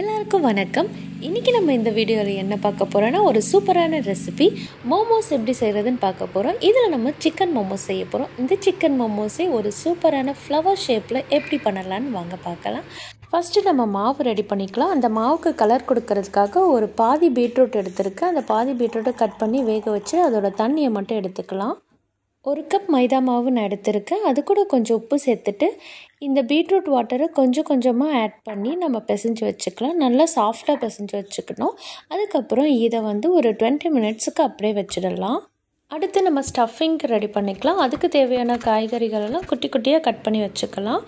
எல்லாருக்கும் வணக்கம் இன்றைக்கி நம்ம இந்த வீடியோவில் என்ன பார்க்க போகிறோன்னா ஒரு சூப்பரான ரெசிபி மோமோஸ் எப்படி செய்கிறதுன்னு பார்க்க போகிறோம் இதில் நம்ம சிக்கன் மோமோஸ் செய்ய போகிறோம் இந்த சிக்கன் மோமோஸை ஒரு சூப்பரான ஃப்ளவர் ஷேப்பில் எப்படி பண்ணலான்னு வாங்க பார்க்கலாம் ஃபஸ்ட்டு நம்ம மாவு ரெடி பண்ணிக்கலாம் அந்த மாவுக்கு கலர் கொடுக்கறதுக்காக ஒரு பாதி பீட்ரூட் எடுத்துருக்கு அந்த பாதி பீட்ரூட்டை கட் பண்ணி வேக வச்சு அதோடய தண்ணியை மட்டும் எடுத்துக்கலாம் ஒரு கப் மைதா மாவு நான் எடுத்திருக்கேன் அது கூட கொஞ்சம் உப்பு சேர்த்துட்டு இந்த பீட்ரூட் வாட்டரை கொஞ்சம் கொஞ்சமாக ஆட் பண்ணி நம்ம பிசைஞ்சு வச்சுக்கலாம் நல்லா சாஃப்டாக பிசைஞ்சு வச்சுக்கணும் அதுக்கப்புறம் இதை வந்து ஒரு டுவெண்ட்டி மினிட்ஸுக்கு அப்படியே வச்சிடலாம் அடுத்து நம்ம ஸ்டஃபிங்க்கு ரெடி பண்ணிக்கலாம் அதுக்கு தேவையான காய்கறிகளெல்லாம் குட்டி குட்டியாக கட் பண்ணி வச்சுக்கலாம்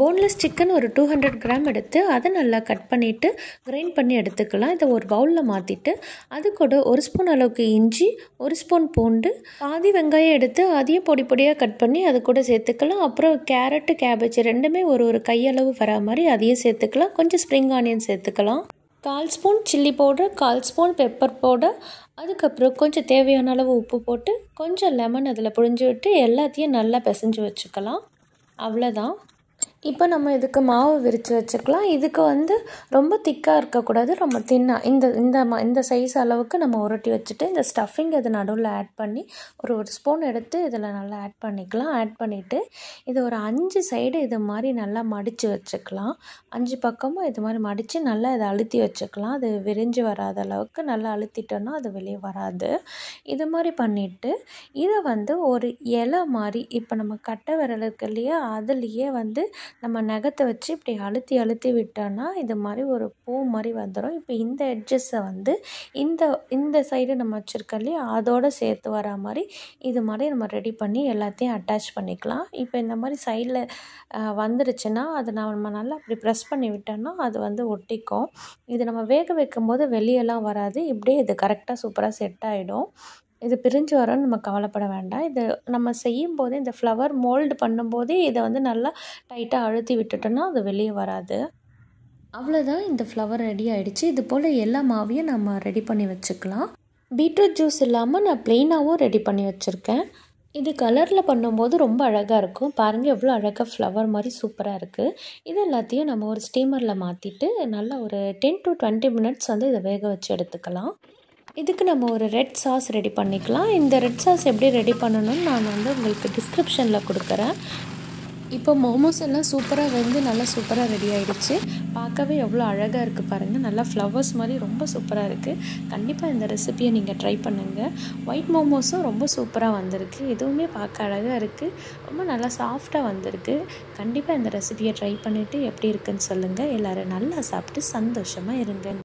போன்லெஸ் சிக்கன் ஒரு டூ ஹண்ட்ரட் கிராம் எடுத்து அதை நல்லா கட் பண்ணிவிட்டு கிரைண்ட் பண்ணி எடுத்துக்கலாம் இதை ஒரு பவுலில் மாற்றிட்டு அது கூட ஒரு ஸ்பூன் அளவுக்கு இஞ்சி ஒரு ஸ்பூன் பூண்டு பாதி வெங்காயம் எடுத்து அதையும் பொடி பொடியாக கட் பண்ணி அது கூட சேர்த்துக்கலாம் அப்புறம் கேரட்டு கேபேஜ் ரெண்டுமே ஒரு ஒரு கையளவு வர மாதிரி அதையும் சேர்த்துக்கலாம் கொஞ்சம் ஸ்ப்ரிங் ஆனியன் சேர்த்துக்கலாம் கால் ஸ்பூன் சில்லி பவுடர் கால் ஸ்பூன் பெப்பர் பவுடர் அதுக்கப்புறம் கொஞ்சம் தேவையான அளவு உப்பு போட்டு கொஞ்சம் லெமன் அதில் புழிஞ்சு விட்டு எல்லாத்தையும் நல்லா பிசைஞ்சு வச்சுக்கலாம் அவ்வளோதான் இப்போ நம்ம இதுக்கு மாவு விரித்து வச்சுக்கலாம் இதுக்கு வந்து ரொம்ப திக்காக இருக்கக்கூடாது ரொம்ப தின்னாக இந்த இந்த ம இந்த சைஸ் அளவுக்கு நம்ம உருட்டி வச்சுட்டு இந்த ஸ்டஃபிங் இது நடுவில் ஆட் பண்ணி ஒரு ஒரு ஸ்பூன் எடுத்து இதில் நல்லா ஆட் பண்ணிக்கலாம் ஆட் பண்ணிவிட்டு இது ஒரு அஞ்சு சைடு இது மாதிரி நல்லா மடித்து வச்சுக்கலாம் அஞ்சு பக்கமும் இது மாதிரி மடித்து நல்லா இதை அழுத்தி வச்சுக்கலாம் அது விரிஞ்சு வராத அளவுக்கு நல்லா அழுத்திட்டோன்னா அது வெளியே வராது இது மாதிரி பண்ணிவிட்டு இதை வந்து ஒரு இலை மாதிரி இப்போ நம்ம கட்டை விரல் இருக்கு இல்லையா அதுலேயே வந்து நம்ம நகத்தை வச்சு இப்படி அழுத்தி அழுத்தி விட்டோன்னா இது மாதிரி ஒரு பூ மாதிரி வந்துடும் இப்போ இந்த எட்ஜஸை வந்து இந்த இந்த சைடு நம்ம வச்சுருக்கோம் இல்லையா அதோடு சேர்த்து வரா மாதிரி இது மாதிரி நம்ம ரெடி பண்ணி எல்லாத்தையும் அட்டாச் பண்ணிக்கலாம் இப்போ இந்த மாதிரி சைடில் வந்துருச்சுன்னா அது நம்ம நல்லா அப்படி ப்ரெஸ் பண்ணி விட்டோம்னா அது வந்து ஒட்டிக்கும் இது நம்ம வேக வைக்கும்போது வெளியெல்லாம் வராது இப்படியே இது கரெக்டாக சூப்பராக செட் ஆகிடும் இது பிரிஞ்சு வரும்னு நம்ம கவலைப்பட வேண்டாம் இது நம்ம செய்யும் போதே இந்த ஃப்ளவர் மோல்டு பண்ணும்போதே இதை வந்து நல்லா டைட்டாக அழுத்தி விட்டுட்டோன்னா அது வெளியே வராது அவ்வளோதான் இந்த ஃப்ளவர் ரெடி ஆகிடுச்சு இது போல் எல்லா மாவையும் நம்ம ரெடி பண்ணி வச்சுக்கலாம் பீட்ரூட் ஜூஸ் இல்லாமல் நான் ப்ளெயினாகவும் ரெடி பண்ணி வச்சுருக்கேன் இது கலரில் பண்ணும்போது ரொம்ப அழகாக இருக்கும் பாருங்கள் எவ்வளோ அழகாக ஃப்ளவர் மாதிரி சூப்பராக இருக்குது இது எல்லாத்தையும் நம்ம ஒரு ஸ்டீமரில் மாற்றிட்டு நல்லா ஒரு டென் டு டுவெண்ட்டி மினிட்ஸ் வந்து இதை வேக வச்சு எடுத்துக்கலாம் இதுக்கு நம்ம ஒரு ரெட் சாஸ் ரெடி பண்ணிக்கலாம் இந்த ரெட் சாஸ் எப்படி ரெடி பண்ணணும்னு நான் வந்து உங்களுக்கு டிஸ்கிரிப்ஷனில் கொடுக்குறேன் இப்போ மோமோஸ் எல்லாம் சூப்பராக வெந்து நல்லா சூப்பராக ரெடி ஆகிடுச்சு பார்க்கவே எவ்வளோ அழகாக இருக்குது பாருங்கள் நல்லா ஃப்ளவர்ஸ் மாதிரி ரொம்ப சூப்பராக இருக்குது கண்டிப்பாக இந்த ரெசிப்பியை நீங்கள் ட்ரை பண்ணுங்கள் ஒயிட் மோமோஸும் ரொம்ப சூப்பராக வந்திருக்கு எதுவுமே பார்க்க அழகாக இருக்குது ரொம்ப நல்லா சாஃப்டாக வந்திருக்கு கண்டிப்பாக இந்த ரெசிப்பியை ட்ரை பண்ணிவிட்டு எப்படி இருக்குன்னு சொல்லுங்கள் எல்லோரும் நல்லா சாப்பிட்டு சந்தோஷமாக இருங்க